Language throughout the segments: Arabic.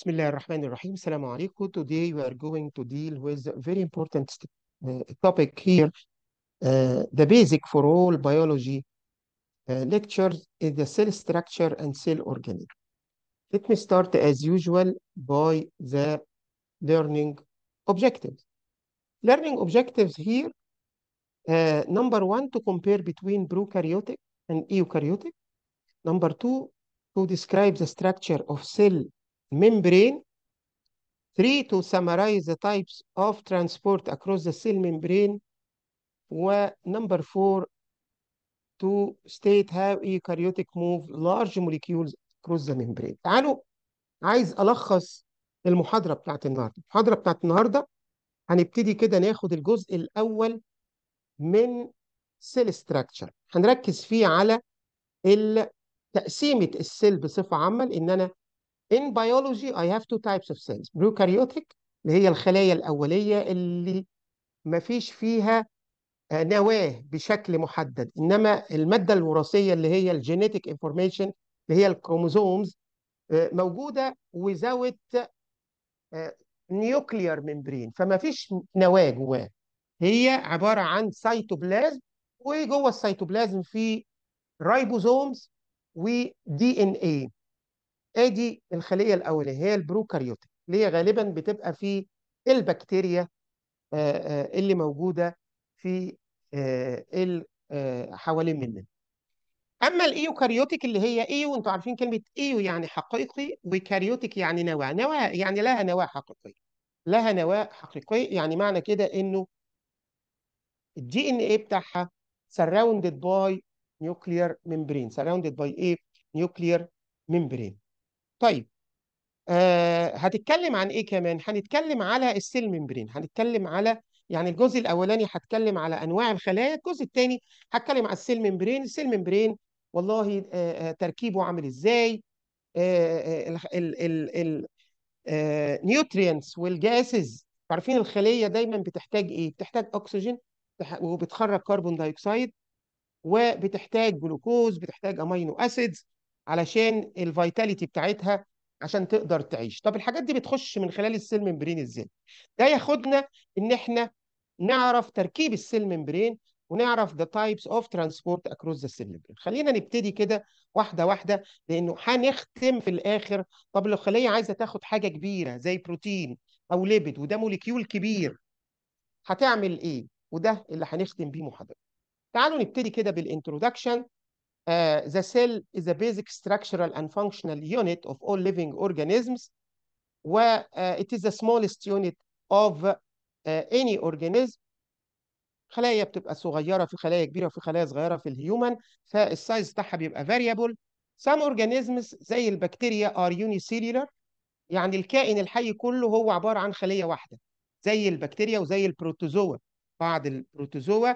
Assalamu alaikum. Today we are going to deal with a very important uh, topic here. Uh, the basic for all biology uh, lectures is the cell structure and cell organic. Let me start as usual by the learning objectives. Learning objectives here, uh, number one, to compare between prokaryotic and eukaryotic. Number two, to describe the structure of cell membrane. Three, to summarize the types of transport across the cell membrane. Number four, to state how eukaryotic move large molecules across the membrane. تعالوا عايز ألخص المحاضرة بتاعت النهاردة. المحاضرة بتاعت النهاردة هنبتدي كده ناخد الجزء الأول من cell structure. هنركز فيه على تقسيمة السيل بصفة عامة لأن أنا In biology I have two types of cells prokaryotic اللي هي الخلايا الأولية اللي ما فيش فيها آه، نواة بشكل محدد إنما المادة الوراثية اللي هي الجينيتيك انفورميشن اللي هي الكروموزومز آه، موجودة without نيوكليار آه، ممبرين فما فيش نواة جواه هي عبارة عن سيتوبلازم وجوه السيتوبلازم في و ودي ان اي ادي ايه الخليه الاوليه هي البروكاريوتيك اللي هي غالبا بتبقى في البكتيريا آه، آه، اللي موجوده في آه، حوالين مننا اما الايوكاريوتيك اللي هي ايو انتوا عارفين كلمه ايو يعني حقيقي وكاريوتيك يعني نواه نواه يعني لها نواه حقيقيه لها نواه حقيقيه يعني معنى كده انه الدي ان ايه بتاعها سراوندد باي نيوكليير ميمبرين سراوندد باي ايه نيوكليير ميمبرين طيب آه هتتكلم عن ايه كمان هنتكلم على السيل ممبرين هنتكلم على يعني الجزء الاولاني هتكلم على انواع الخلايا الجزء الثاني هتكلم على السيل ممبرين السيل ممبرين والله آه, آه، تركيبه عامل ازاي آه, آه، ال ال ال آه، والجاسز عارفين الخليه دايما بتحتاج ايه بتحتاج اكسجين وبتخرج كربون دايوكسيد وبتحتاج جلوكوز بتحتاج امينو اسيدز علشان الفيتاليتي بتاعتها عشان تقدر تعيش طب الحاجات دي بتخش من خلال السيل ممبرين ازاي ده ياخدنا ان احنا نعرف تركيب السيل ممبرين ونعرف the types of transport across the cell membrane خلينا نبتدي كده واحده واحده لانه هنختم في الاخر طب لو خليه عايزه تاخد حاجه كبيره زي بروتين او ليبيد وده موليكيول كبير هتعمل ايه وده اللي هنختم بيه محاضرتنا تعالوا نبتدي كده بالانترودكشن uh, the cell is a basic structural and functional unit of all living organisms و uh, it is the smallest unit of uh, any organism خلايا بتبقى صغيره في خلايا كبيره وفي خلايا صغيره في الهيومن فالسايز بتاعها بيبقى variable some organisms زي البكتيريا are unicellular يعني الكائن الحي كله هو عباره عن خليه واحده زي البكتيريا وزي البروتوزوا بعض البروتوزوا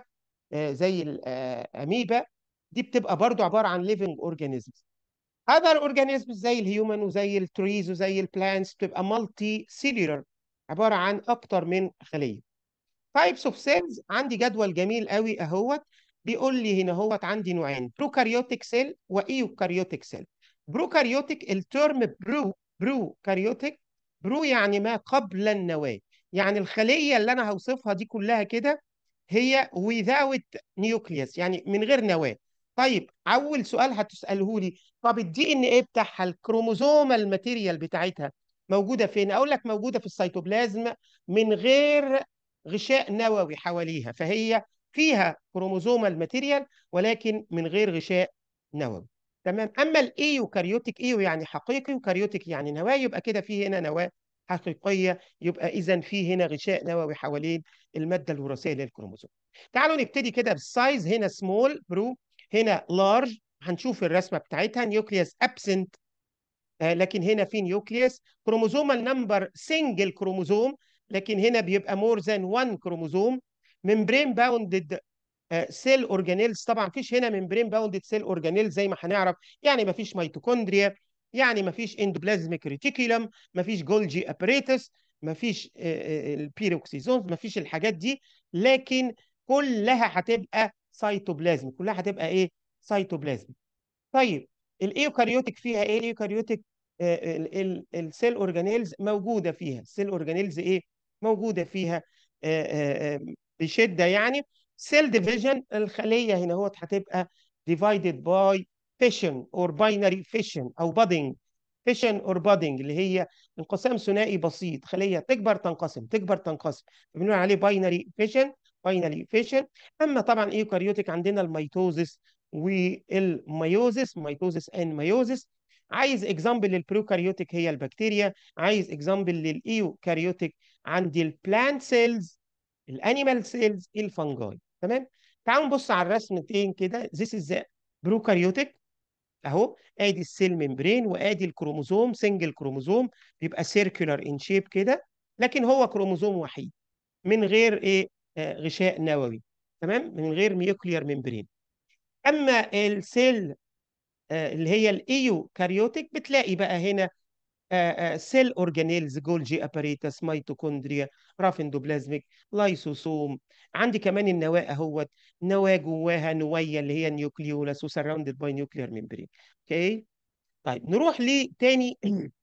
زي الاميبا دي بتبقى برضو عباره عن ليفنج اورجانيزمز هذا الاورجانيزم زي الهيومن وزي التريز وزي البلانتس بتبقى مالتي سيلولر عباره عن اكتر من خليه تايبس اوف سيلز عندي جدول جميل قوي اهوت بيقول لي هنا هوت عندي نوعين بروكاريوتيك سيل وايوكاريوتيك سيل بروكاريوتيك الترم برو برو كاريوتيك برو يعني ما قبل النواه يعني الخليه اللي انا هوصفها دي كلها كده هي without nucleus يعني من غير نواه طيب اول سؤال هتساله لي طب الدي ان ايه بتاعها الكروموزوم الماتيريال بتاعتها موجوده فين اقول لك موجوده في السيتوبلازم من غير غشاء نووي حواليها فهي فيها كروموزوم الماتيريال ولكن من غير غشاء نووي تمام اما الايوكاريوتيك e ايو e يعني حقيقي وكاريوتيك يعني نواه يبقى كده في هنا نواه حقيقيه يبقى اذا في هنا غشاء نووي حوالين الماده الوراثيه للكروموزوم تعالوا نبتدي كده بالسايز هنا سمول برو هنا لارج هنشوف الرسمه بتاعتها نيوكليوس ابسنت آه، لكن هنا في نيوكليوس كروموزومال نمبر سنجل كروموزوم لكن هنا بيبقى مور ذان 1 كروموزوم ممبرين باوندد سيل اورجانيلز طبعا فيش هنا ممبرين باوندد سيل اورجانيلز زي ما هنعرف يعني ما فيش ميتوكوندريا يعني ما فيش اندوبلازميك ريتيكولم ما فيش جولجي ابريتس البيروكسيزون ما فيش الحاجات دي لكن كلها هتبقى سيتوبلازم كلها هتبقى ايه سيتوبلازم طيب الايوكاريوتيك فيها ايه الايوكاريوتيك السيل آه، اورجانيلز موجوده فيها السيل اورجانيلز ايه موجوده فيها آه، آه، بشده يعني سيل ديفيجن الخليه هنا اهوت هتبقى ديفايدد باي فيشن اور باينري فيشن او بادنج فيشن اور بادنج اللي هي انقسام ثنائي بسيط خليه تكبر تنقسم تكبر تنقسم بنقول عليه باينري فيشن فاينالي فيشر اما طبعا ايوكاريوتيك عندنا الميتوزس والميوزس ميتوزس ان ميوزس عايز اكزامبل للبروكاريوتيك هي البكتيريا عايز اكزامبل للايوكاريوتيك عندي البلانت سيلز الانيمال سيلز الفنجاي تمام تعالوا نبص على الرسمتين كده ذيس از بروكاريوتيك اهو ادي السيل ممبرين وادي الكروموزوم سنجل كروموزوم بيبقى سيركولار ان شيب كده لكن هو كروموزوم وحيد من غير ايه آه، غشاء نووي تمام من غير ميوكليير ممبرين اما السيل آه، اللي هي الايو كاريوتيك بتلاقي بقى هنا سيل اورجانيلز جولجي اباريتس ميتوكوندريا رافندوبلازميك لايسوسوم عندي كمان النواه اهوت نواه جواها نويه اللي هي نيوكليولاس وسراوندد باي نيوكليير ممبرين اوكي طيب نروح لتاني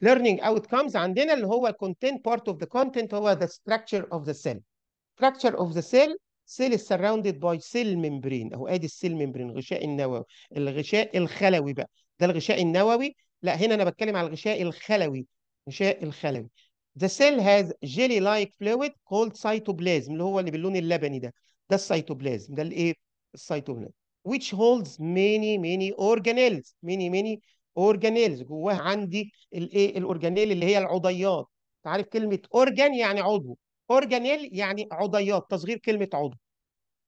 learning outcomes عندنا اللي هو content part of the content هو the structure of the cell structure of the cell cell is surrounded by cell membrane اهو ادي السيل membrane غشاء النووي الغشاء الخلوي بقى ده الغشاء النووي لا هنا انا بتكلم على الغشاء الخلوي غشاء الخلوي the cell has jelly like fluid called cytoplasm اللي هو اللي باللون اللبني ده ده السيتوبلازم ده الايه السيتوبلازم which holds many many organelles many many اورجانيلز جواه عندي الايه الاورجانيل اللي هي العضيات تعرف كلمه اورجان يعني عضو اورجانيل يعني عضيات تصغير كلمه عضو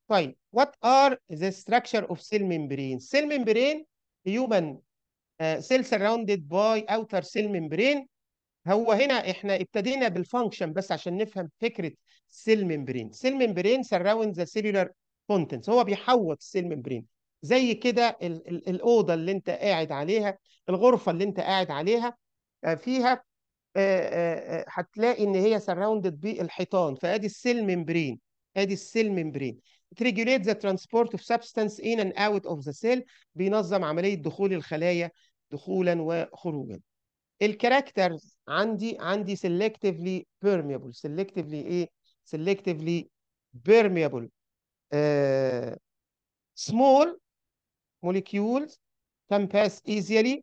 طيب وات ار ذا ستراكشر اوف سيل ميمبرين سيل ميمبرين human سيل آه، سراوندد surrounded by outer cell membrane هو هنا احنا ابتدينا بالفانكشن بس عشان نفهم فكره سيل ممبرين سيل ممبرين سراوند ذا سيلولار كونتنتس هو بيحوط السيل ممبرين زي كده الأوضة اللي أنت قاعد عليها الغرفة اللي أنت قاعد عليها آه، فيها آه، آه، هتلاقي إن هي سراوندد بالحيطان فأدي السيل ممبرين أدي السيل ممبرين It regulates the transport of substance in and out of the cell بينظم عملية دخول الخلايا دخولا وخروجا الكاركترز عندي عندي selectively permeable selectively ايه selectively permeable uh, small molecules can pass easily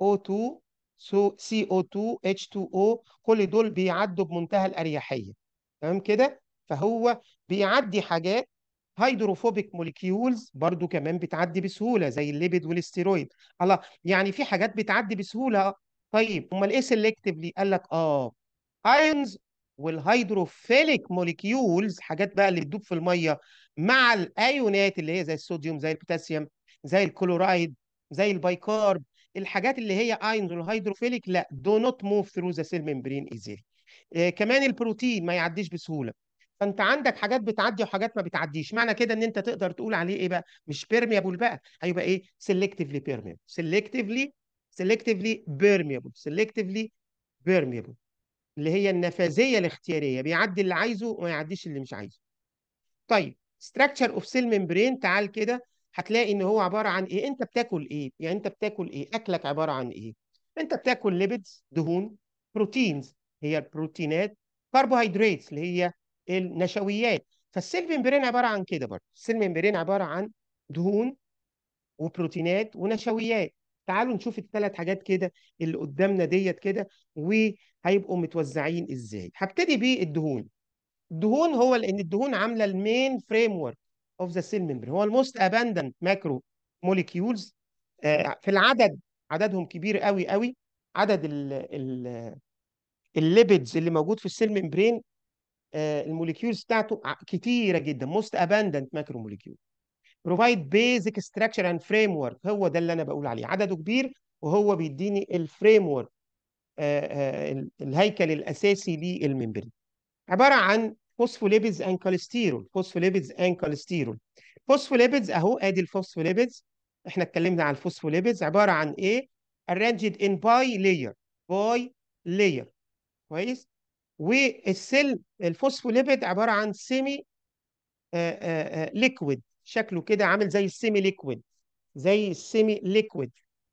O2 so CO2 H2O كل دول بيعدوا بمنتهى الأريحية تمام كده فهو بيعدي حاجات هيدروفوبيك موليكيولز برضو كمان بتعدي بسهولة زي الليبيد والستيرويد الله يعني في حاجات بتعدي بسهولة طيب امال ايه سيلكتفلي قال لك اه ايونز والهيدروفيليك موليكيولز حاجات بقى اللي بتدوب في الميه مع الايونات اللي هي زي الصوديوم زي البوتاسيوم زي الكلورايد زي البايكارب الحاجات اللي هي اينز والهيدروفيليك لا دو نوت موف ثرو ذا سيل ممبرين ايزيلي كمان البروتين ما يعديش بسهوله فانت عندك حاجات بتعدي وحاجات ما بتعديش معنى كده ان انت تقدر تقول عليه ايه بقى مش بيرميبل بقى هيبقى ايه سيلكتيفلي بيرميبل سيلكتيفلي سيلكتيفلي بيرميبل سيلكتيفلي بيرميبل اللي هي النفاذيه الاختياريه بيعدي اللي عايزه وما يعديش اللي مش عايزه طيب ستراكشر اوف سيل ممبرين تعال كده هتلاقي ان هو عباره عن ايه انت بتاكل ايه يعني انت بتاكل ايه اكلك عباره عن ايه انت بتاكل ليبيدز دهون بروتينز هي البروتينات كربوهيدرات اللي هي النشويات فالسيل ممبرين عباره عن كده برضه السيل ممبرين عباره عن دهون وبروتينات ونشويات تعالوا نشوف الثلاث حاجات كده اللي قدامنا ديت كده وهيبقوا متوزعين ازاي هبتدي بالدهون الدهون هو لان الدهون عامله المين فريم ورك اوف ذا سيل ممبر هو الموست اباندن ماكرو موليكيولز في العدد عددهم كبير قوي قوي عدد الليبيدز اللي موجود في السيل ممبرين آه، الموليكيولز بتاعته كتيره جدا موست اباندنت ماكرو موليكيول بروفايد بيزك ستراكشر اند فريم ورك هو ده اللي انا بقول عليه عدده كبير وهو بيديني الفريم ورك آه، آه، الهيكل الاساسي للممبرين عباره عن فوسفوليبيدز اند كوليسترول فوسفوليبيدز اند كوليسترول فوسفوليبيدز اهو ادي الفوسفوليبيدز احنا اتكلمنا عن الفوسفوليبيدز عباره عن ايه arranged ان باي لاير باي لاير كويس والسيل الفوسفوليبيد عباره عن سيمي ليكويد آه، آه، آه، شكله كده عامل زي السيمي ليكويد زي السيمي ليكويد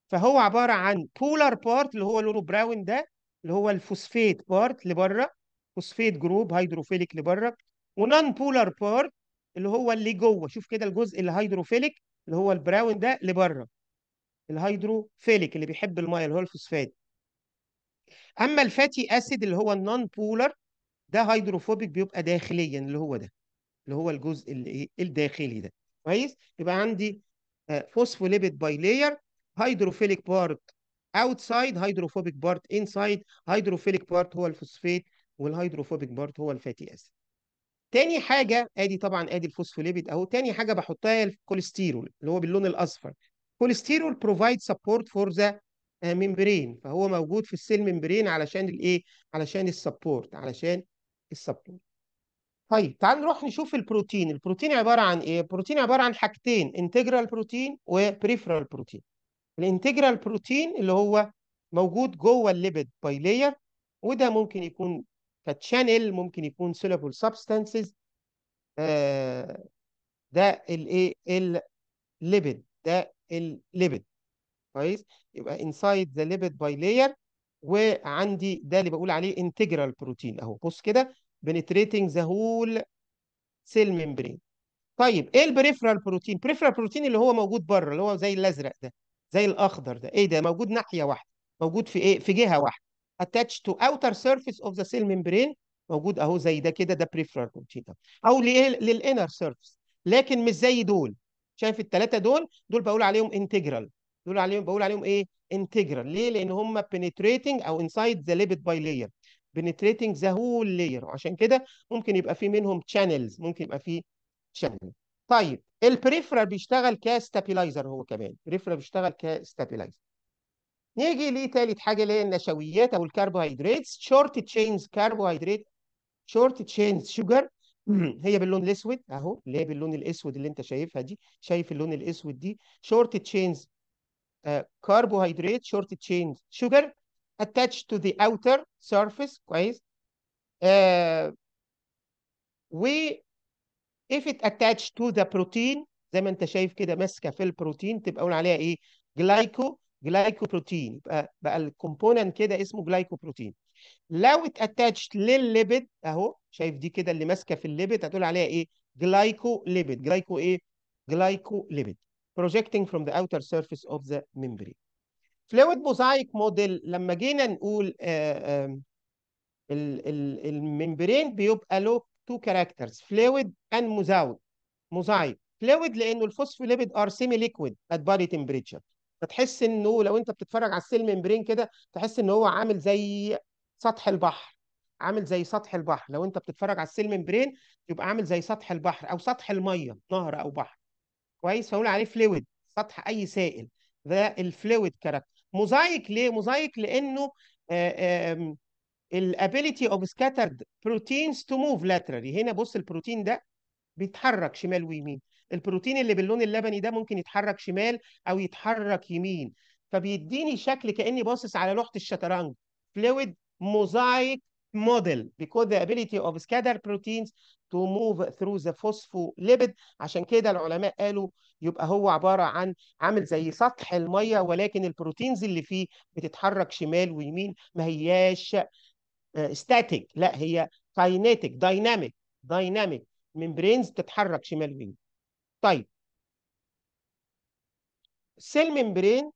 فهو عباره عن بولار بارت اللي هو لونه براون ده اللي هو الفوسفيت بارت لبره فوسفيت جروب هيدروفيليك لبره ونون بولار بارت اللي هو اللي جوه شوف كده الجزء الهيدروفيليك اللي هو البراون ده لبره الهيدروفيليك اللي بيحب الميه اللي هو الفوسفات اما الفاتي اسيد اللي هو النون بولر ده هيدروفوبيك بيبقى داخليا اللي هو ده اللي هو الجزء اللي إيه الداخلي ده كويس يبقى عندي فوسفوليبيد باي لاير هيدروفيليك بارت اوتسايد هيدروفوبيك بارت انسايد هيدروفيليك بارت هو الفوسفيت والهيدروفوبيك بارت هو الفاتي اسيد تاني حاجه ادي طبعا ادي الفوسفوليبيد اهو تاني حاجه بحطها هي الكوليسترول اللي هو باللون الاصفر كوليستيرول بروفايد سبورت فور ذا ميمبرين فهو موجود في السيل ميمبرين علشان الايه علشان السبورت علشان السبورت طيب تعال نروح نشوف البروتين البروتين عباره عن ايه البروتين عباره عن حاجتين انتجرال بروتين وبريفرال بروتين الانتجرال بروتين اللي هو موجود جوه الليبيد لاير وده ممكن يكون فالشانل ممكن يكون سولابول آه، سبستانسز ده الايه الليبيد ده الليبيد كويس يبقى انسايد ذا ليبيد باي لاير وعندي ده اللي بقول عليه انتجرال بروتين اهو بص كده بنتريتنج ذا هول سيل ميمبرين طيب ايه البريفرال بروتين بريفرال بروتين اللي هو موجود بره اللي هو زي الازرق ده زي الاخضر ده ايه ده موجود ناحيه واحده موجود في ايه في جهه واحده attached to outer surface of the cell membrane موجود اهو زي ده كده ده peripheral conchita او للانر سيرفيس لكن مش زي دول شايف الثلاثه دول دول بقول عليهم انتجرال دول عليهم بقول عليهم ايه انتجرال ليه لان هم penetrating او inside the باي bilayer penetrating the whole layer عشان كده ممكن يبقى في منهم channels ممكن يبقى في شانل طيب البريفرال بيشتغل كاستابيلايزر هو كمان البريفرال بيشتغل كاستابيلايزر نيجي لتالت حاجه اللي هي النشويات او الكربوهيدرات شورت تشينز كربوهيدرات شورت تشينز شوجر هي باللون الاسود اهو اللي هي باللون الاسود اللي انت شايفها دي شايف اللون الاسود دي شورت تشينز كربوهيدرات شورت تشينز شوجر attached to the outer surface كويس uh, و if it attached to the protein زي ما انت شايف كده ماسكه في البروتين تبقى قول عليها ايه جلايكو جلايكوبروتين يبقى بقى الكومبوننت كده اسمه جلايكوبروتين لو اتاتش للليبيد اهو شايف دي كده اللي ماسكه في الليبيد هتقول عليها ايه جلايكو ليبيد جلايكو ايه جلايكو ليبيد projecting from the outer surface of the membrane فلويد موزايك موديل لما جينا نقول آآ آه، الممبرين بيبقى له تو كاركترز فلويد اند موزايك موزايك فلويد لانه الفوسفوليبيد ار سيمي ليكويد ات body تمبريتشر فتحس انه لو انت بتتفرج على السيل ممبرين كده تحس ان هو عامل زي سطح البحر عامل زي سطح البحر لو انت بتتفرج على السيل ممبرين يبقى عامل زي سطح البحر او سطح الميه نهر او بحر كويس فاقول عليه فلويد سطح اي سائل ذا الفلويد كاركتر موزايك ليه موزايك لانه الابيليتي اوف سكاترد بروتينز تو موف لاترالي هنا بص البروتين ده بيتحرك شمال ويمين البروتين اللي باللون اللبني ده ممكن يتحرك شمال او يتحرك يمين فبيديني شكل كاني باصص على لوحه الشطرنج فلويد موزايك موديل because the ability of scattered proteins to move through the phospholipid عشان كده العلماء قالوا يبقى هو عباره عن عامل زي سطح الميه ولكن البروتينز اللي فيه بتتحرك شمال ويمين ما هياش ستاتيك آه، لا هي كاينيتيك دايناميك دايناميك ميمبرينز تتحرك شمال ويمين طيب سيل ممبرين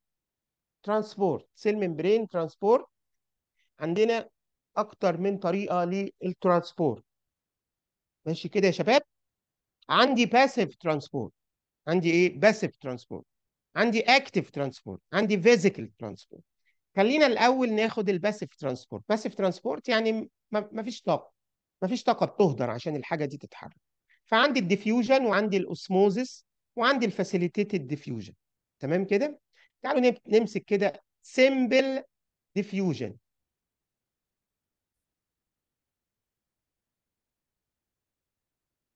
ترانسبورت سيل ممبرين ترانسبورت عندنا اكتر من طريقه للترانسبورت ماشي كده يا شباب عندي باسيف ترانسبورت عندي ايه باسيف ترانسبورت عندي اكتيف ترانسبورت عندي فيزيكال ترانسبورت خلينا الاول ناخد الباسيف ترانسبورت باسيف ترانسبورت يعني ما فيش طاقه مفيش طاقه بتهدر عشان الحاجه دي تتحرك فعندي الديفيوجن وعندي الاسموزس وعندي الفاسيليتيتد ديفيوجن تمام كده تعالوا نمسك كده سيمبل ديفيوجن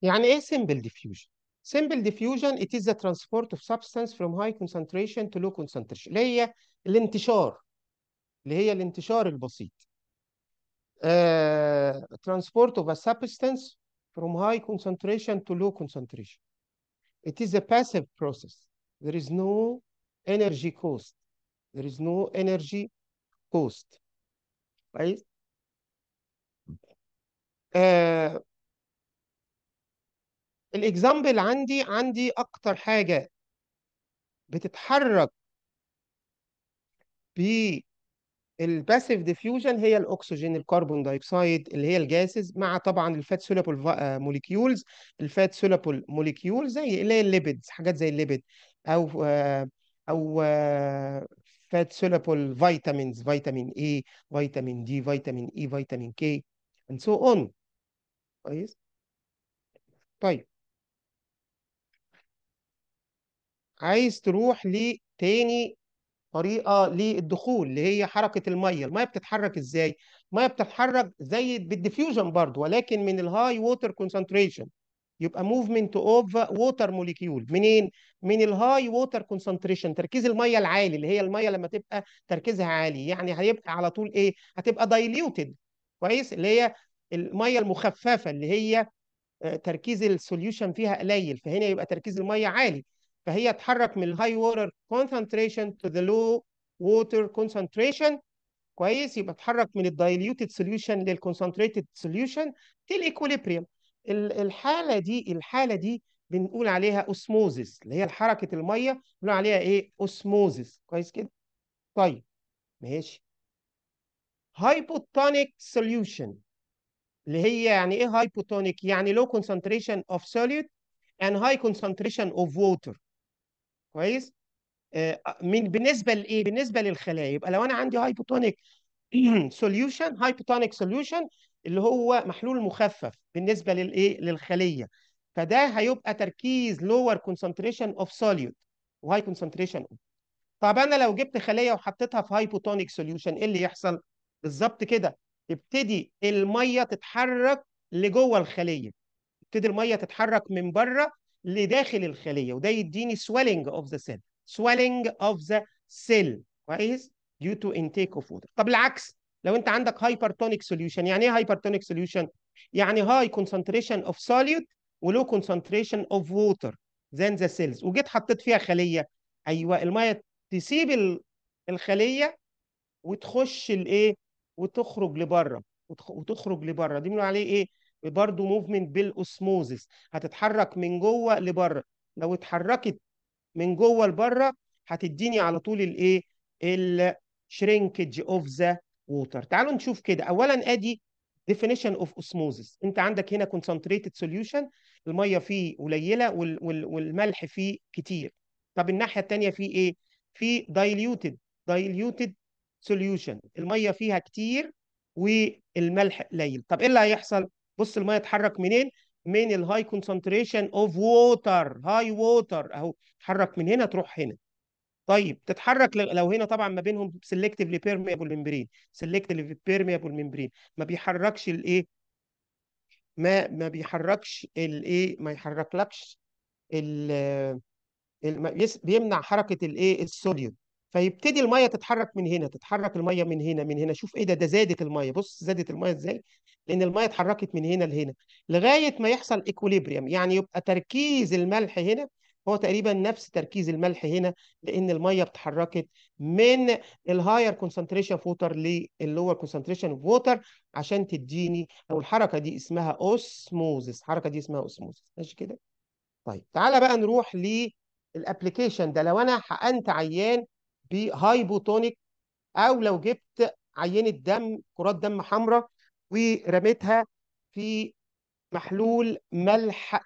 يعني ايه سيمبل ديفيوجن simple diffusion ات is the transport of substance from high concentration to low concentration اللي هي الانتشار اللي هي الانتشار البسيط A uh, transport of a substance from high concentration to low concentration. It is a passive process. There is no energy cost. There is no energy cost, right? Uh, الاكزامبل عندي عندي اكتر حاجه بتتحرك ب الباسيف ديفيوجن هي الاكسجين الكربون دايوكسيد اللي هي الجاسز مع طبعا الفات سولابل موليكيولز الفات سولابل موليكيول زي اللي هي الليبيدز حاجات زي الليبيد او آه، او فات سولابل فيتامينز فيتامين اي فيتامين دي فيتامين اي فيتامين كي and so on كويس طيب عايز تروح لتاني طريقه للدخول اللي هي حركه الميه الميه بتتحرك ازاي الميه بتتحرك زي بالديفيوجن برضه ولكن من الهاي ووتر كونسنتريشن يبقى موفمنت اوف ووتر موليكيول منين من الهاي ووتر كونسنتريشن تركيز الميه العالي اللي هي الميه لما تبقى تركيزها عالي يعني هيبقى على طول ايه هتبقى دايليوتد كويس اللي هي الميه المخففه اللي هي آه، تركيز السوليوشن فيها قليل فهنا يبقى تركيز الميه عالي فهي اتحرك من الهاي ووتر كونسنتريشن تو ذا لو ووتر كونسنتريشن كويس يبقى اتحرك من الدايليوتد سوليوشن للكونسنتريتد سوليوشن في الايكوليبريم الحاله دي الحاله دي بنقول عليها اوسموزس اللي هي حركه الميه بنقول عليها ايه اوسموزس كويس كده طيب ماشي هايبوتونيك سوليوشن اللي هي يعني ايه هايبوتونيك يعني low concentration of solute and high concentration of water كويس آه، آه، من بالنسبه لايه بالنسبه للخلايا يبقى لو انا عندي هايبوتونيك سوليوشن هايبوتونيك سوليوشن اللي هو محلول مخفف بالنسبه للايه للخليه فده هيبقى تركيز lower كونسنتريشن اوف سوليوت وهاي كونسنتريشن طب انا لو جبت خليه وحطيتها في هايبوتونيك سوليوشن ايه اللي يحصل بالظبط كده تبتدي الميه تتحرك لجوه الخليه تبتدي الميه تتحرك من بره لداخل الخليه وده يديني swelling of the cell swelling of the cell كويس due to intake of water طب العكس لو انت عندك هايبرتونيك سوليوشن يعني ايه هايبرتونيك سوليوشن يعني هاي كونسنتريشن اوف solute ولو كونسنتريشن اوف ووتر than the cells وجيت حطيت فيها خليه ايوه الميه تسيب الخليه وتخش الايه وتخرج لبره وتخرج لبره دي بنقول عليه ايه برضه موفمنت بالاسموزس هتتحرك من جوه لبره لو اتحركت من جوه لبره هتديني على طول الايه الشرينكج اوف ذا ووتر تعالوا نشوف كده اولا ادي ديفينيشن اوف اسموزس انت عندك هنا كونسنتريتد سوليوشن الميه فيه قليله والملح فيه كتير طب الناحيه الثانيه فيه ايه في دايليوتد دايليوتد سوليوشن الميه فيها كتير والملح قليل طب ايه اللي هيحصل بص الميه اتحرك منين من الهاي كونسنتريشن اوف ووتر هاي ووتر اهو اتحرك من هنا تروح هنا طيب تتحرك لو هنا طبعا ما بينهم سيلكتيفلي بيرميبل ممبرين سيلكتيفلي بيرميبل ممبرين ما بيحركش الايه ما ما بيحركش الايه ما يحركلكش ال بيمنع حركه الايه الصوديوم فيبتدي الميه تتحرك من هنا تتحرك الميه من هنا من هنا شوف ايه ده ده زادت الميه بص زادت الميه ازاي لان الميه اتحركت من هنا لهنا لغايه ما يحصل ايكوليبريم يعني يبقى تركيز الملح هنا هو تقريبا نفس تركيز الملح هنا لان الميه اتحركت من الهاير كونسنتريشن فوتر ووتر للور كونسنتريشن فوتر ووتر عشان تديني او الحركه دي اسمها اوسموزس الحركه دي اسمها اوسموزس ماشي كده طيب تعالى بقى نروح للابلكيشن ده لو انا حقنت عيان بهايبوتونيك او لو جبت عينه دم كرات دم حمراء ورميتها في محلول ملح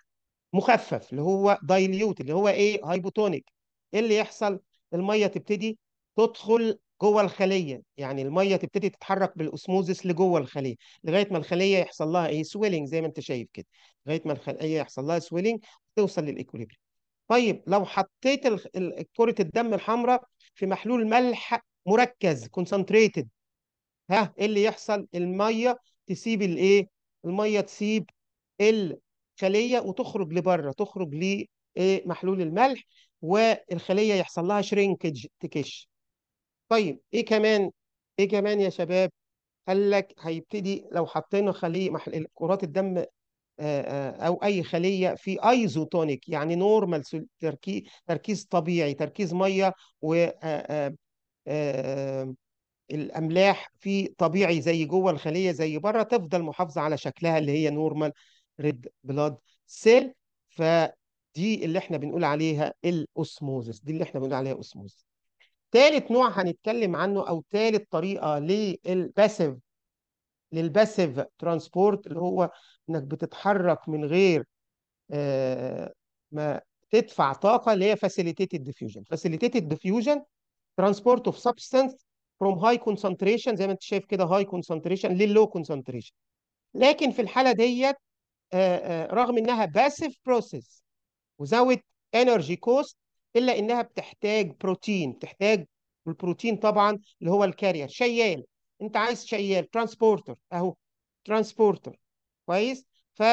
مخفف اللي هو دايليوت اللي هو ايه هايبوتونيك ايه اللي يحصل الميه تبتدي تدخل جوه الخليه يعني الميه تبتدي تتحرك بالاسموزس لجوه الخليه لغايه ما الخليه يحصل لها ايه سويلنج زي ما انت شايف كده لغايه ما الخليه يحصل لها سويلنج توصل للايكوليبريم طيب لو حطيت كره الدم الحمراء في محلول ملح مركز كونسنتريتد ها ايه اللي يحصل الميه تسيب الايه الميه تسيب الخليه وتخرج لبره تخرج لمحلول الملح والخليه يحصل لها شرينكج تكش طيب ايه كمان ايه كمان يا شباب قال لك هيبتدي لو حطينا خليه محل... كرات الدم آه، آه، او اي خليه في ايزوتونيك يعني نورمال تركيز تركيز طبيعي تركيز ميه و آه، الاملاح في طبيعي زي جوه الخليه زي بره تفضل محافظه على شكلها اللي هي نورمال ريد بلاد سيل فدي اللي احنا بنقول عليها الاوسموزس دي اللي احنا بنقول عليها اوسموزس ثالث نوع هنتكلم عنه او ثالث طريقه للباسيف للباسيف ترانسبورت اللي هو انك بتتحرك من غير آه، ما تدفع طاقه اللي هي فاسيليتيتد ديفيوجن فاسيليتيتد ديفيوجن ترانسبورت اوف سبستانس from high concentration زي ما انت شايف كده concentration لل low concentration لكن في الحاله ديت آه، آه، رغم انها باسيف بروسيس وزود انرجي كوست الا انها بتحتاج بروتين بتحتاج والبروتين طبعا اللي هو الكارير شيال انت عايز شيال ترانسبورتر اهو ترانسبورتر كويس ف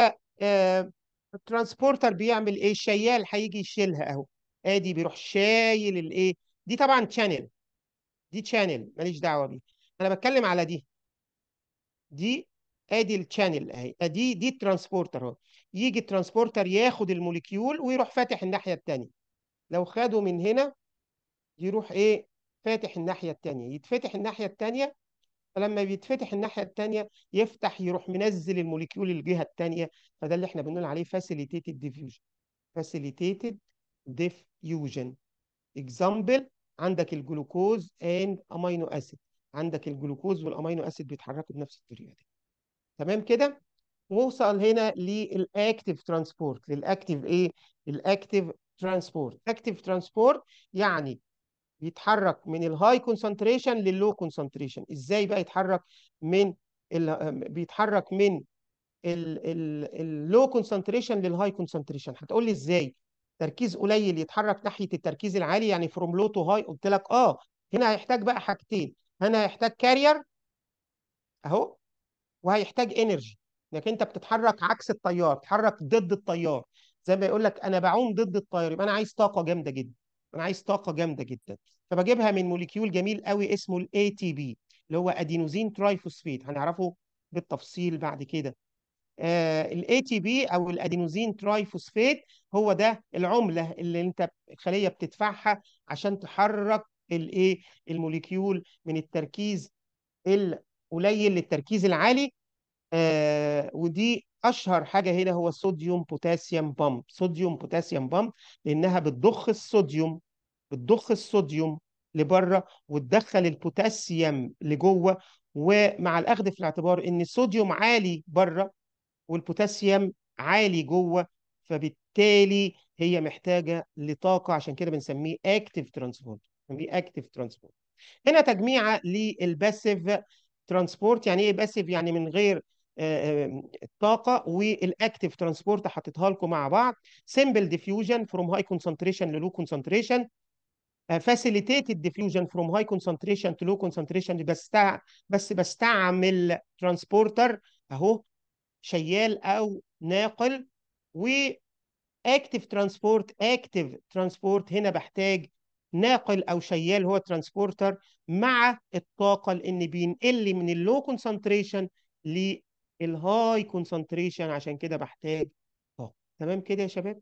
الترانسبورتر آه، بيعمل ايه الشيال هيجي يشيلها اهو ادي بيروح شايل الايه دي طبعا شانل دي تشانل ماليش دعوه بيها انا بتكلم على دي دي ادي الشانل اهي آه، دي دي الترانسبورتر اهو يجي الترانسبورتر ياخد الموليكيول ويروح فاتح الناحيه الثانيه لو خده من هنا يروح ايه فاتح الناحيه الثانيه يتفتح الناحيه الثانيه فلما بيتفتح الناحيه الثانيه يفتح يروح منزل الموليكيول الجهه الثانيه فده اللي احنا بنقول عليه فاسيليتيتد ديفيوجن فاسيليتيتد ديفيوجن اكزامبل عندك الجلوكوز اند امينو اسيد عندك الجلوكوز والامينو اسيد بيتحركوا بنفس الطريقه دي تمام كده ووصل هنا للاكتيف ترانسبورت للاكتيف ايه الاكتيف ترانسبورت اكتيف ترانسبورت يعني بيتحرك من الهاي كونسنتريشن لللو كونسنتريشن ازاي بقى يتحرك من ال... آه، بيتحرك من اللو كونسنتريشن للهاي كونسنتريشن هتقول لي ازاي تركيز قليل يتحرك ناحيه التركيز العالي يعني فروم لو تو هاي قلت لك اه هنا هيحتاج بقى حاجتين هنا هيحتاج كارير اهو وهيحتاج انرجي انك انت بتتحرك عكس التيار بتتحرك ضد التيار زي ما يقول لك انا بعوم ضد التيار يبقى انا عايز طاقه جامده جدا انا عايز طاقه جامده جدا فبجيبها من موليكيول جميل قوي اسمه الاي تي بي اللي هو ادينوزين ترايفوسفيت هنعرفه بالتفصيل بعد كده الاي تي بي او الادينوزين فوسفيت هو ده العمله اللي انت الخليه بتدفعها عشان تحرك الايه الموليكيول من التركيز القليل للتركيز العالي آه ودي اشهر حاجه هنا هو الصوديوم بوتاسيوم بامب صوديوم بوتاسيوم بامب لانها بتضخ الصوديوم بتضخ الصوديوم لبره وتدخل البوتاسيوم لجوه ومع الاخذ في الاعتبار ان الصوديوم عالي بره والبوتاسيوم عالي جوه فبالتالي هي محتاجه لطاقه عشان كده بنسميه اكتف ترانسبورت بنسميه اكتف ترانسبورت هنا تجميعه للباسيف ترانسبورت يعني ايه باسيف يعني من غير الطاقه والاكتف ترانسبورت حطيتها لكم مع بعض سمبل ديفيوجن فروم هاي كونسنتريشن للو كونسنتريشن فاسيليتيتد ديفيوجن فروم هاي كونسنتريشن تو لو كونسنتريشن بس بستعمل ترانسبورتر اهو شيال او ناقل و اكتف ترانسبورت اكتف ترانسبورت هنا بحتاج ناقل او شيال هو ترانسبورتر مع الطاقه لان بينقل من اللو كونسنتريشن للهاي كونسنتريشن عشان كده بحتاج طاقه تمام كده يا شباب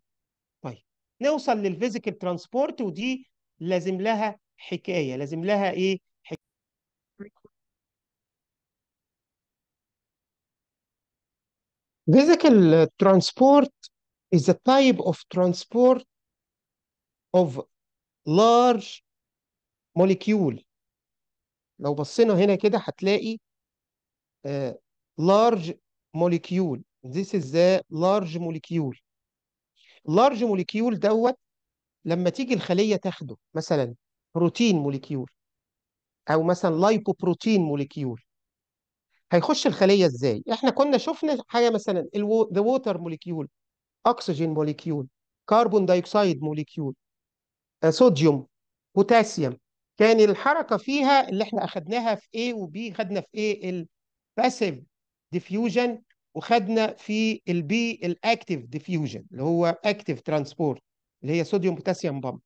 طيب نوصل للفيزيكال ترانسبورت ودي لازم لها حكايه لازم لها ايه Physical transport is a type of transport of large molecule. لو بصينا هنا كده هتلاقي uh, large molecule. This is the large molecule. large molecule دوت لما تيجي الخلية تاخده مثلا بروتين molecule أو مثلا lipoprotein molecule هيخش الخليه ازاي احنا كنا شفنا حاجه مثلا ذا ووتر موليكيول اكسجين موليكيول كربون دايوكسيد موليكيول صوديوم بوتاسيوم كان الحركه فيها اللي احنا اخدناها في A وB خدنا في A الباسيف ديفيوجن وخدنا في البي الاكتيف ديفيوجن اللي هو اكتيف ترانسبورت اللي هي صوديوم بوتاسيوم بامب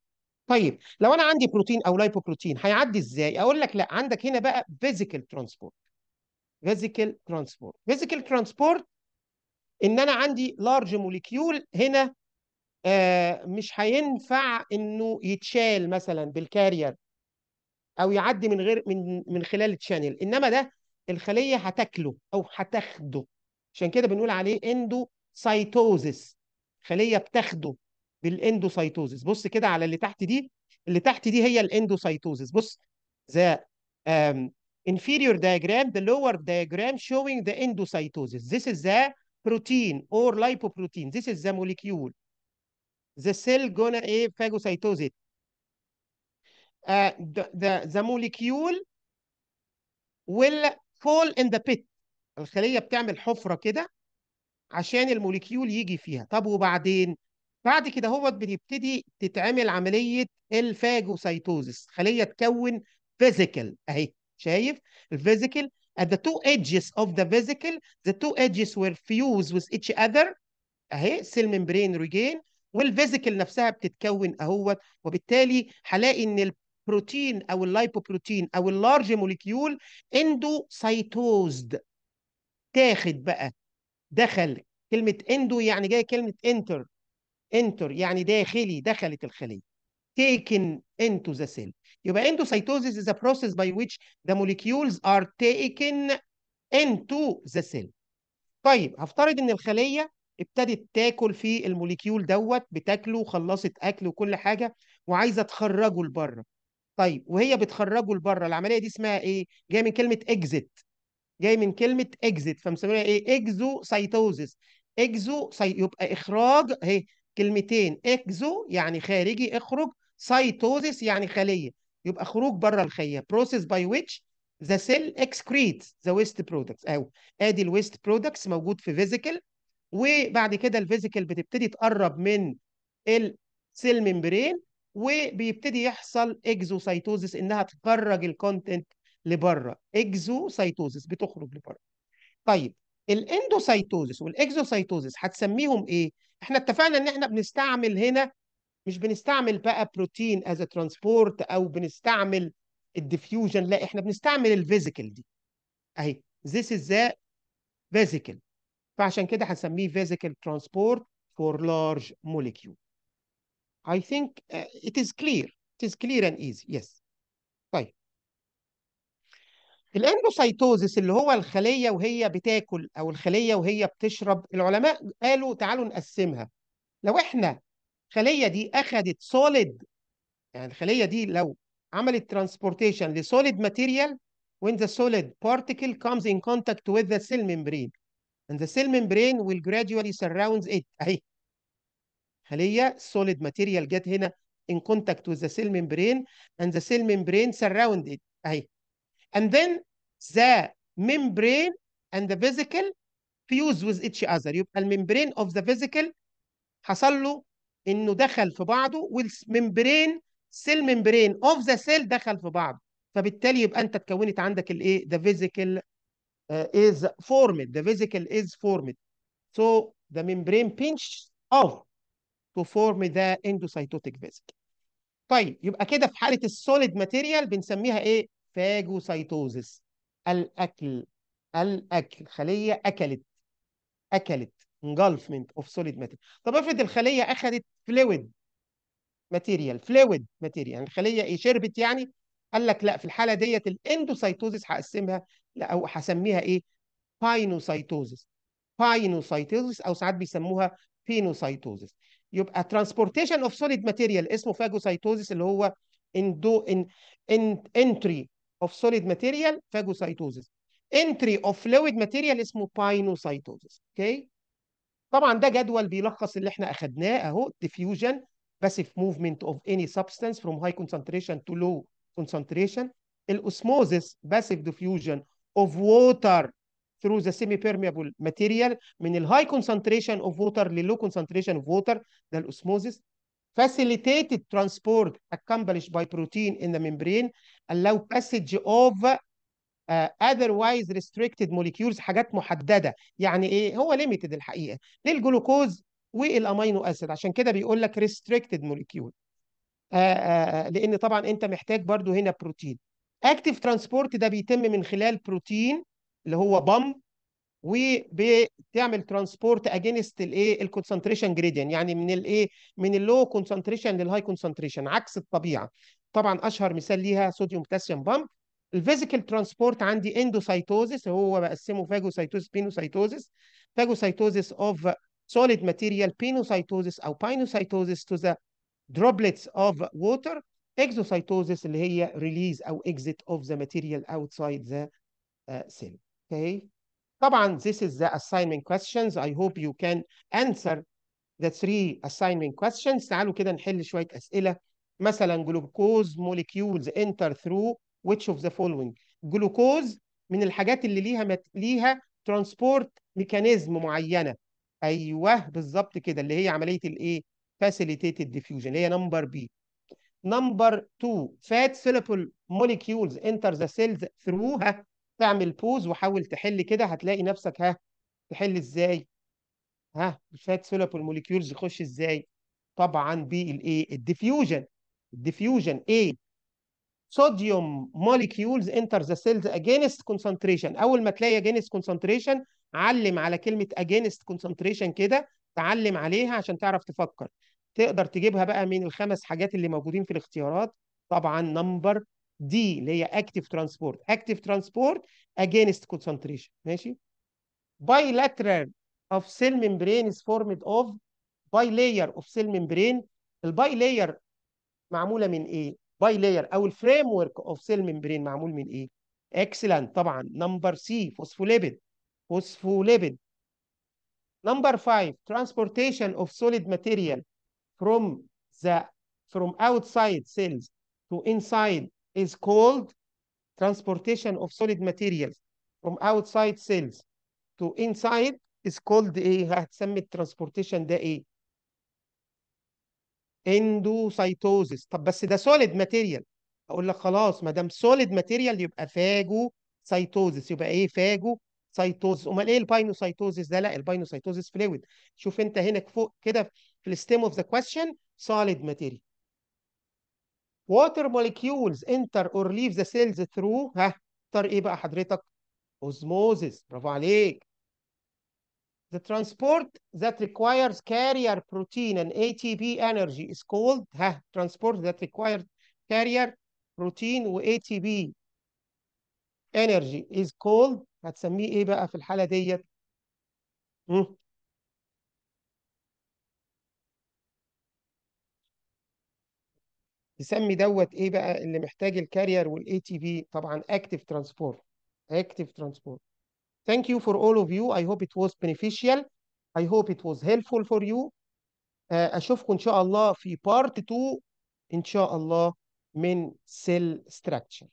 طيب لو انا عندي بروتين او لايبوبروتين هيعدي ازاي اقول لك لا عندك هنا بقى فيزيكال ترانسبورت فيزيكال ترانسبورت فيزيكال ترانسبورت ان انا عندي لارج موليكيول هنا آه مش هينفع انه يتشال مثلا بالكارير او يعدي من غير من من خلال الشانل انما ده الخليه هتاكله او هتاخده عشان كده بنقول عليه اندوسايتوزس خليه بتاخده بالاندوسايتوزس بص كده على اللي تحت دي اللي تحت دي هي الاندوسايتوزس بص ذا inferior diagram, the lower diagram showing the endocytosis. This is the protein or lipoprotein. This is the molecule. The cell gonna a phagocytose it. Uh, the, the, the molecule will fall in the pit. الخلية بتعمل حفرة كده عشان الموليكيول يجي فيها. طب وبعدين؟ بعد كده هو بتبتدي تتعمل عملية الفاجوسيتوزيس. خلية تكون فيزيكال أهي شايف الفيزيكال at the two edges of the vesicle the two edges were fused with each other اهي سيل ممبرين ريجين والفيزيكال نفسها بتتكون اهوت وبالتالي هلاقي ان البروتين او اللايبوبروتين او اللارج موليكيول اندو سايتوزد تاخد بقى دخل كلمه اندو يعني جايه كلمه انتر انتر يعني داخلي دخلت الخليه taken into the cell يبقى endocytosis is a process by which the molecules are taken into the cell طيب هفترض ان الخليه ابتدت تاكل في الموليكيول دوت بتاكله وخلصت اكل وكل حاجه وعايزه تخرجه لبره طيب وهي بتخرجه لبره العمليه دي اسمها ايه جايه من كلمه exit. جاي من كلمه exit فمسميها ايه exocytosis. exo سي... يبقى اخراج اهي كلمتين exo يعني خارجي اخرج سيتوزيس يعني خليه يبقى خروج بره الخيه process by which the cell excretes the waste products او ادي الويست برودكتس موجود في فيزيكال وبعد كده الفيزيكال بتبتدي تقرب من السيل ممبرين وبيبتدي يحصل اكزوسايتوزس انها تخرج الكونتنت لبره اكزوسايتوزس بتخرج لبره طيب الاندوسايتوزس والاكزوسايتوزس هتسميهم ايه احنا اتفقنا ان احنا بنستعمل هنا مش بنستعمل بقى بروتين از ترانسبورت او بنستعمل الديفيوجن لا احنا بنستعمل الفيزيكال دي اهي this is the physical فعشان كده هنسميه physical transport for large molecule I think uh, it is clear it is clear and easy yes طيب الاندوسيتوزس اللي هو الخليه وهي بتاكل او الخليه وهي بتشرب العلماء قالوا تعالوا نقسمها لو احنا الخليه دي اخذت سوليد يعني الخليه دي لو عملت ترانسبورتيشن لسوليد ماتيريال when the solid particle comes in contact with the cell membrane and the cell membrane will gradually surrounds it اهي خليه solid material جت هنا in contact with the cell membrane and the cell membrane surround it اهي and then the membrane and the vesicle fuse with each other يبقى الممبرين of the vesicle حصل له انه دخل في بعضه والممبرين سيل ممبرين اوف ذا سيل دخل في بعضه فبالتالي يبقى انت اتكونت عندك الايه ذا فيزيكال از فورمد ذا فيزيكال از فورمد سو ذا ممبرين بينش اوف تو فورم ذا اندوسايتوتيك فيزيكال طيب يبقى كده في حاله السوليد ماتيريال بنسميها ايه فاجوسايتوزيس الاكل الاكل خليه اكلت اكلت انجلفمنت اوف سوليد ماتيريال طب افرض الخليه اخذت فلويد ماتيريال فلويد ماتيريال يعني الخليه ايه شربت يعني قال لك لا في الحاله ديت الاندوسيتوزيس هقسمها لا او هسميها ايه باينوسيتوزيس باينوسيتوزيس او ساعات بيسموها بينوسيتوزيس يبقى ترانسبورتيشن اوف سوليد ماتيريال اسمه فاجوسيتوزيس اللي هو اندو ان انتري اوف سوليد ماتيريال فاجوسيتوزيس انتري اوف فلويد ماتيريال اسمه باينوسيتوزيس اوكي طبعا ده جدول بيلخص اللي احنا اخدناه اهو diffusion passive movement of any substance from high concentration to low concentration الاسموزس passive diffusion of water through the semi permeable material من الهاي concentration of water للو concentration of water ده الاسموزس facilitated transport accomplished by protein in the membrane allow passage of اذروايز ريستريكتد موليكيولز حاجات محدده يعني ايه هو ليميتد الحقيقه للجلوكوز والامينو اسيد عشان كده بيقول لك ريستريكتد موليكيول آه، آه، آه، لان طبعا انت محتاج برضو هنا بروتين اكتيف ترانسبورت ده بيتم من خلال بروتين اللي هو بام وبتعمل ترانسبورت اجينست الايه الكونسنتريشن جريدين يعني من الايه من اللو كونسنتريشن للهاي كونسنتريشن عكس الطبيعه طبعا اشهر مثال ليها صوديوم بوتاسيوم بامب الفيزيكال ترانسبورت عندي اندوسايتوزس هو بقسمه فاجوسايتوزس بينوسايتوزس فاجوسايتوزس اوف solid material بينوسايتوزس او بينوسايتوزس to the droplets of water exocytosis اللي هي release او exit of the material outside the سيل cell طبعا this is the assignment questions I hope you can answer the three assignment questions تعالوا كده نحل شويه اسئله مثلا جلوكوز molecules enter through which of the following جلوكوز من الحاجات اللي ليها مت... ليها ترانسبورت ميكانيزم معينه ايوه بالظبط كده اللي هي عمليه الايه facilitated diffusion اللي هي نمبر بي نمبر 2 fat soluble molecules enter the cells through ها تعمل بوز وحاول تحل كده هتلاقي نفسك ها تحل ازاي ها الفات soluble molecules يخش ازاي طبعا بالايه الديفيوجن الديفيوجن ايه صوديوم موليكيولز انتر ذا سيلز اجينست كونسنتريشن اول ما تلاقي اجينست كونسنتريشن علم على كلمه اجينست كونسنتريشن كده تعلم عليها عشان تعرف تفكر تقدر تجيبها بقى من الخمس حاجات اللي موجودين في الاختيارات طبعا نمبر دي اللي هي اكتيف ترانسبورت اكتيف ترانسبورت اجينست كونسنتريشن ماشي bilateral of cell membrane is formed of bilayer of cell membrane الباي لاير معموله من ايه باي لاير او الفريم ورك اوف سيل ممبرين معمول من ايه؟ اكسلنت طبعا نمبر سي فوسفوليبيد فوسفوليبيد نمبر 5 transportation of solid material from the from outside cells to inside is called transportation of solid materials from outside cells to inside is called ايه هتسمي الترانسبورتيشن ده ايه اندوسايتوزس طب بس ده سوليد ماتيريال اقول لك خلاص ما دام سوليد ماتيريال يبقى فاجو سايتوزس يبقى ايه فاجو سايتوزس امال ايه الباينوسايتوزس ده لا الباينوسايتوزس فلويد شوف انت هنا فوق كده في الستيم اوف ذا كويشن سوليد ماتيريال water molecules enter or leave the cells through ها اختار ايه بقى حضرتك اوزموزس برافو عليك The transport that requires carrier protein and ATP energy is called ها transport that requires carrier protein و ATP energy is called هتسميه ايه بقى في الحالة ديت؟ تسمي دوت ايه بقى اللي محتاج الكارير والاي تي بي طبعا اكتف ترانسبورت اكتف ترانسبورت Thank you for all of you. I hope it was beneficial. I hope it was helpful for you. Uh, أشوفكم إن شاء الله في part 2 إن شاء الله من cell structure.